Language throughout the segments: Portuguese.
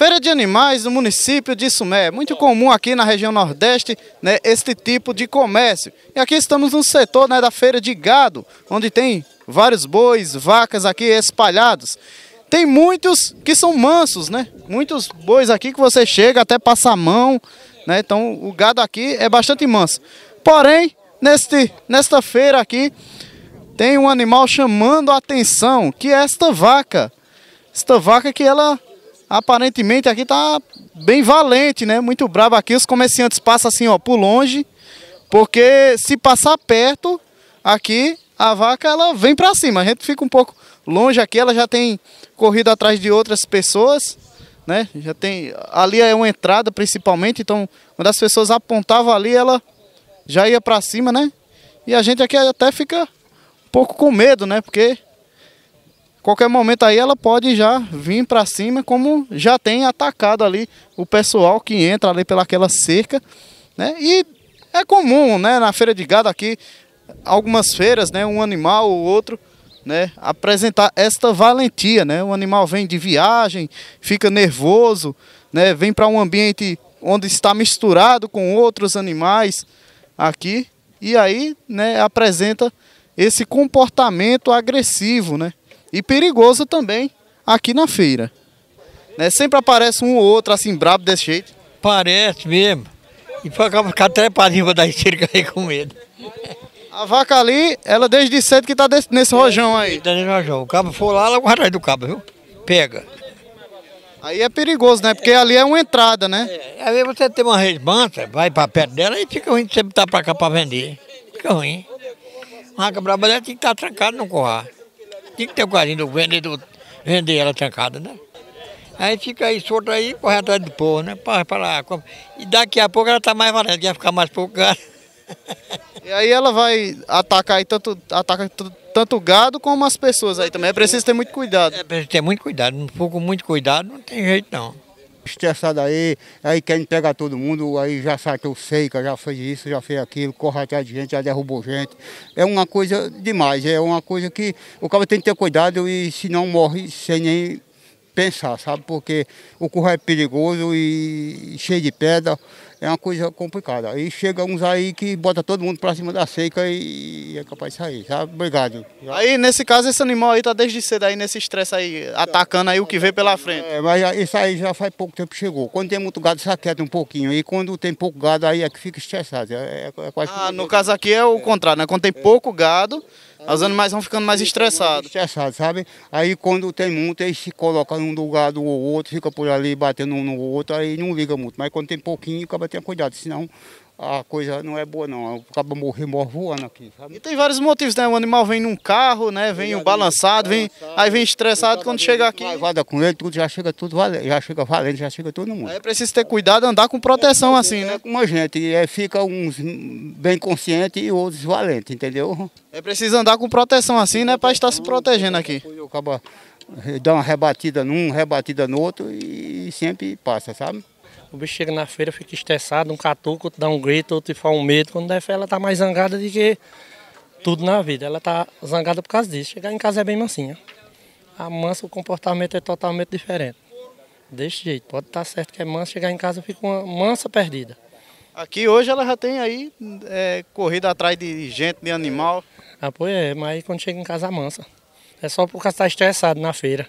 Feira de animais no município de Sumé. Muito comum aqui na região Nordeste né, este tipo de comércio. E aqui estamos no setor né, da feira de gado, onde tem vários bois, vacas aqui espalhados. Tem muitos que são mansos, né? Muitos bois aqui que você chega até passar a mão, né? Então o gado aqui é bastante manso. Porém, neste, nesta feira aqui, tem um animal chamando a atenção, que é esta vaca. Esta vaca que ela Aparentemente aqui tá bem valente, né? Muito brabo aqui. Os comerciantes passam assim, ó, por longe. Porque se passar perto aqui, a vaca ela vem para cima. A gente fica um pouco longe aqui, ela já tem corrido atrás de outras pessoas, né? Já tem ali é uma entrada principalmente, então quando as pessoas apontavam ali, ela já ia para cima, né? E a gente aqui até fica um pouco com medo, né? Porque qualquer momento aí ela pode já vir para cima, como já tem atacado ali o pessoal que entra ali pelaquela cerca, né? E é comum, né, na feira de gado aqui, algumas feiras, né, um animal ou outro, né, apresentar esta valentia, né? O animal vem de viagem, fica nervoso, né? Vem para um ambiente onde está misturado com outros animais aqui e aí, né, apresenta esse comportamento agressivo, né? e perigoso também aqui na feira. Né? Sempre aparece um ou outro assim brabo desse jeito. Parece mesmo. E acaba ficar trepadinho pra dar cerca aí com medo. A vaca ali, ela desde cedo que tá desse, nesse rojão aí. Tá nesse rojão. O cabo for lá, ela vai atrás do cabo, viu? Pega. Aí é perigoso, né? Porque ali é uma entrada, né? É, aí você tem uma resbança, vai pra perto dela e fica ruim de você botar pra cá pra vender. Fica ruim. Uma vaca braba tem que estar tá trancada no corral tem que ter o carinho do vendedor, vender ela trancada, né? Aí fica aí, solta aí, corre atrás do povo, né? Para, para lá. E daqui a pouco ela tá mais valendo, ia ficar mais pouco gado. E aí ela vai atacar aí tanto, ataca tanto o gado como as pessoas aí também. É preciso ter muito cuidado. É preciso ter muito cuidado. Um pouco muito cuidado não tem jeito não estressado aí, aí querem pegar todo mundo, aí já sabe que eu sei que já fez isso, já fez aquilo, corre atrás de gente, já derrubou gente. É uma coisa demais, é uma coisa que o cara tem que ter cuidado e se não morre sem nem pensar, sabe? Porque o curral é perigoso e cheio de pedra é uma coisa complicada. Aí chega uns aí que bota todo mundo para cima da seca e é capaz de sair, sabe? Tá? Obrigado. Aí, nesse caso, esse animal aí tá desde cedo aí nesse estresse aí, atacando aí o que vê pela frente. É, mas isso aí já faz pouco tempo que chegou. Quando tem muito gado, saqueta um pouquinho. E quando tem pouco gado, aí é que fica estressado. É, é, é quase ah, no caso aqui é o contrário, né? Quando tem é. pouco gado, os animais vão ficando mais estressados. Estressados, sabe? Aí quando tem muito, eles se colocam um do gado ou outro, fica por ali batendo um no outro, aí não liga muito. Mas quando tem pouquinho, acaba tenha cuidado, senão a coisa não é boa não, acaba morrer voando aqui, sabe? E tem vários motivos, né? O animal vem num carro, né? Vem o balançado, vem, aí vem estressado quando chega aqui. vada com ele, tudo já chega tudo valendo, já chega valendo, já chega todo mundo. é preciso ter cuidado, andar com proteção é, assim, é né? Como a gente, é, fica uns bem consciente e outros valentes, entendeu? É preciso andar com proteção assim, né? Para estar se protegendo aqui. Acaba eh, dá uma rebatida num, rebatida no outro e sempre passa, sabe? O bicho chega na feira, fica estressado, um catuco, outro dá um grito, outro faz um medo. Quando der é fé, ela tá mais zangada do que tudo na vida. Ela tá zangada por causa disso. Chegar em casa é bem mansinha. A mansa, o comportamento é totalmente diferente. Desse jeito, pode estar tá certo que é mansa, chegar em casa fica uma mansa perdida. Aqui hoje ela já tem aí é, corrida atrás de gente, de animal. Ah, pois é, mas quando chega em casa a é mansa. É só por causa de estar tá estressado na feira.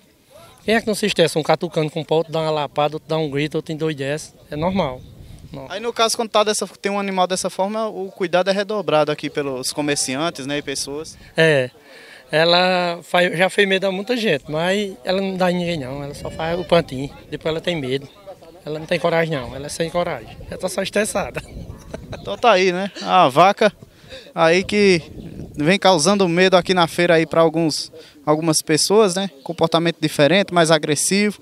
Quem é que não se estressa? Um catucando com o pau, outro dá uma lapada, outro dá um grito, outro endoidece. É normal. Não. Aí no caso, quando tá dessa, tem um animal dessa forma, o cuidado é redobrado aqui pelos comerciantes né, e pessoas. É. Ela faz, já fez medo a muita gente, mas ela não dá em ninguém não, ela só faz o pantinho, depois ela tem medo. Ela não tem coragem não, ela é sem coragem. Ela tá só estressada. Então tá aí, né? A ah, vaca aí que vem causando medo aqui na feira aí para alguns algumas pessoas, né? Comportamento diferente, mais agressivo,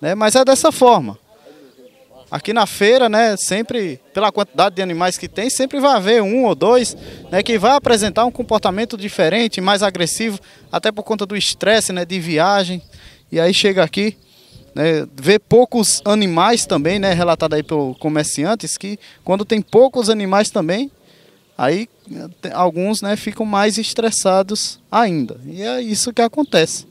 né? Mas é dessa forma. Aqui na feira, né, sempre, pela quantidade de animais que tem, sempre vai haver um ou dois né, que vai apresentar um comportamento diferente, mais agressivo, até por conta do estresse né, de viagem. E aí chega aqui, né, vê poucos animais também, né, relatado aí pelo comerciantes, que quando tem poucos animais também, Aí alguns né, ficam mais estressados ainda. E é isso que acontece.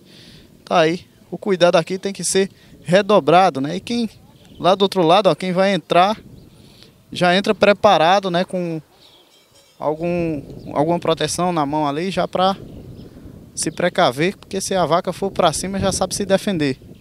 Tá aí. O cuidado aqui tem que ser redobrado, né? E quem lá do outro lado, ó, quem vai entrar já entra preparado, né, com algum alguma proteção na mão ali já para se precaver, porque se a vaca for para cima já sabe se defender.